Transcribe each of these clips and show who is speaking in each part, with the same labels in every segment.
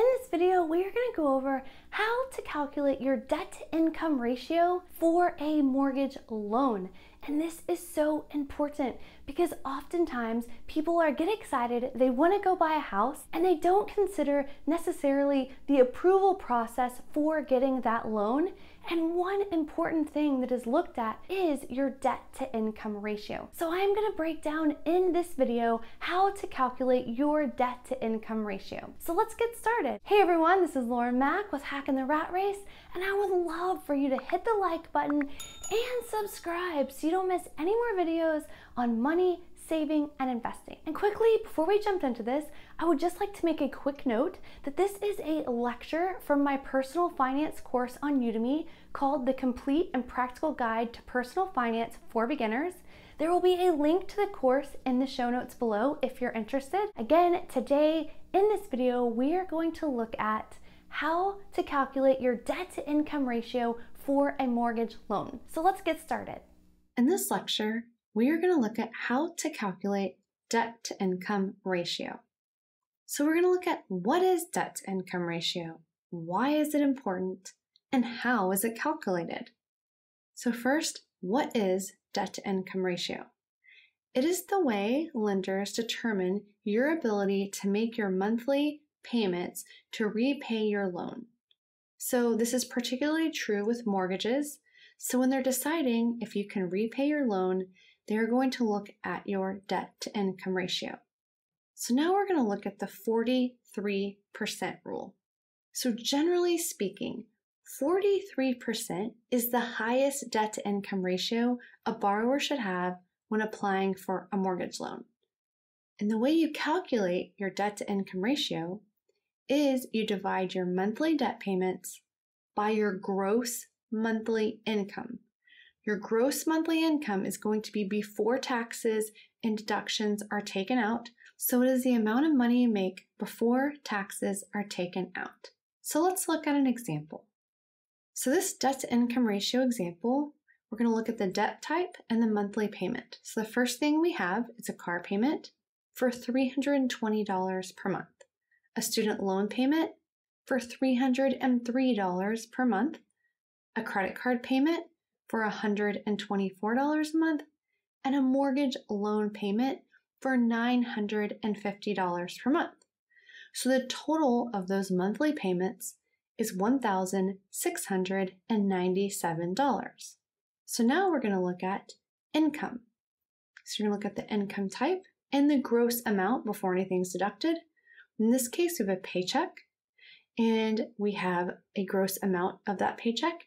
Speaker 1: In this video, we are gonna go over how to calculate your debt to income ratio for a mortgage loan. And this is so important because oftentimes people are get excited, they want to go buy a house, and they don't consider necessarily the approval process for getting that loan. And one important thing that is looked at is your debt to income ratio. So I'm gonna break down in this video how to calculate your debt to income ratio. So let's get started. Hey everyone, this is Lauren Mack with Hacking the Rat Race, and I would love for you to hit the like button and subscribe so you don't miss any more videos on money, saving, and investing. And quickly, before we jump into this, I would just like to make a quick note that this is a lecture from my personal finance course on Udemy called The Complete and Practical Guide to Personal Finance for Beginners. There will be a link to the course in the show notes below if you're interested. Again, today in this video, we are going to look at how to calculate your debt to income ratio for a mortgage loan. So let's get started. In this lecture, we are going to look at how to calculate debt to income ratio. So we're going to look at what is debt to income ratio, why is it important, and how is it calculated? So first, what is debt to income ratio? It is the way lenders determine your ability to make your monthly payments to repay your loan. So this is particularly true with mortgages so when they're deciding if you can repay your loan, they're going to look at your debt to income ratio. So now we're going to look at the 43% rule. So generally speaking, 43% is the highest debt to income ratio a borrower should have when applying for a mortgage loan. And the way you calculate your debt to income ratio is you divide your monthly debt payments by your gross monthly income. Your gross monthly income is going to be before taxes and deductions are taken out, so it is the amount of money you make before taxes are taken out. So let's look at an example. So this debt to income ratio example, we're going to look at the debt type and the monthly payment. So the first thing we have is a car payment for $320 per month, a student loan payment for $303 per month, a credit card payment for $124 a month, and a mortgage loan payment for $950 per month. So the total of those monthly payments is $1,697. So now we're going to look at income. So you're going to look at the income type and the gross amount before anything's deducted. In this case, we have a paycheck and we have a gross amount of that paycheck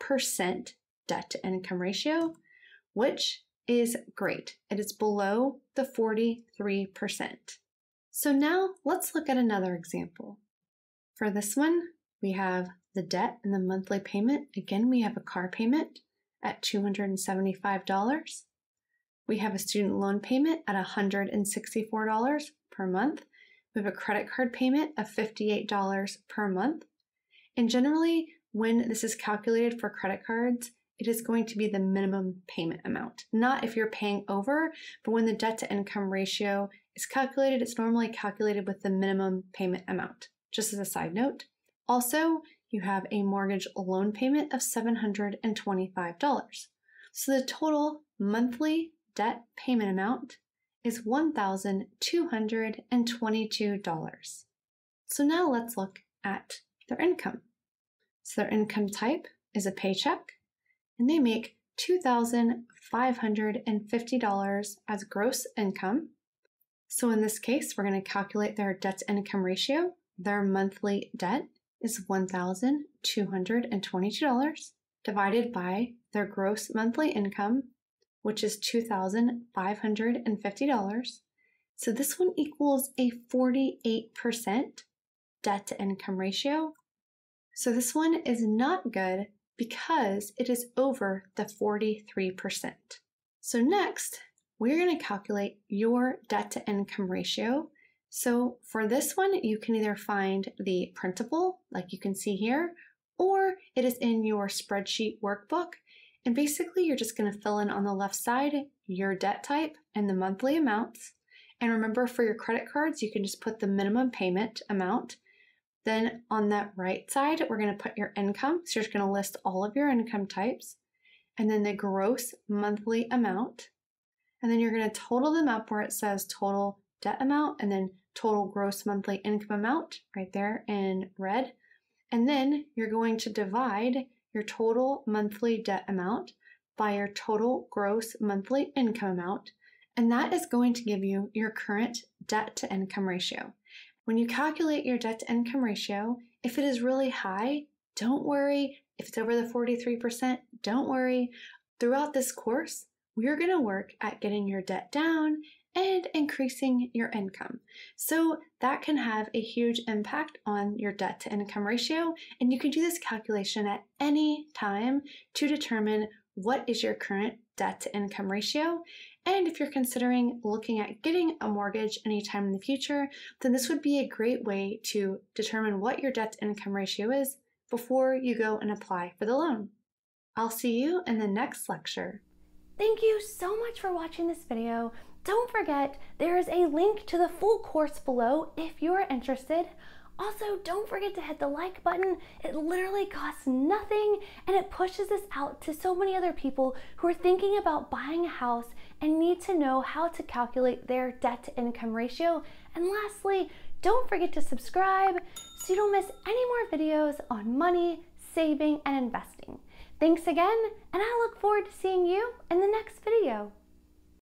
Speaker 1: percent debt to income ratio, which is great. It is below the 43%. So now let's look at another example. For this one, we have the debt and the monthly payment. Again, we have a car payment at $275. We have a student loan payment at $164 per month. We have a credit card payment of $58 per month. And generally, when this is calculated for credit cards, it is going to be the minimum payment amount. Not if you're paying over, but when the debt to income ratio is calculated, it's normally calculated with the minimum payment amount. Just as a side note, also, you have a mortgage loan payment of $725. So the total monthly debt payment amount is $1,222. So now let's look at their income. So their income type is a paycheck, and they make $2,550 as gross income. So in this case, we're going to calculate their debt to income ratio. Their monthly debt is $1,222 divided by their gross monthly income, which is $2,550. So this one equals a 48% debt to income ratio so this one is not good because it is over the 43%. So next, we're going to calculate your debt to income ratio. So for this one, you can either find the printable, like you can see here, or it is in your spreadsheet workbook. And basically, you're just going to fill in on the left side your debt type and the monthly amounts. And remember, for your credit cards, you can just put the minimum payment amount then on that right side, we're going to put your income. So you're just going to list all of your income types and then the gross monthly amount. And then you're going to total them up where it says total debt amount and then total gross monthly income amount right there in red. And then you're going to divide your total monthly debt amount by your total gross monthly income amount. And that is going to give you your current debt to income ratio. When you calculate your debt to income ratio, if it is really high, don't worry. If it's over the 43%, don't worry. Throughout this course, we're going to work at getting your debt down and increasing your income. So that can have a huge impact on your debt to income ratio. And you can do this calculation at any time to determine what is your current debt to income ratio? And if you're considering looking at getting a mortgage anytime in the future, then this would be a great way to determine what your debt to income ratio is before you go and apply for the loan. I'll see you in the next lecture. Thank you so much for watching this video. Don't forget, there is a link to the full course below if you're interested. Also, don't forget to hit the like button. It literally costs nothing and it pushes this out to so many other people who are thinking about buying a house and need to know how to calculate their debt to income ratio. And lastly, don't forget to subscribe so you don't miss any more videos on money, saving, and investing. Thanks again, and I look forward to seeing you in the next video.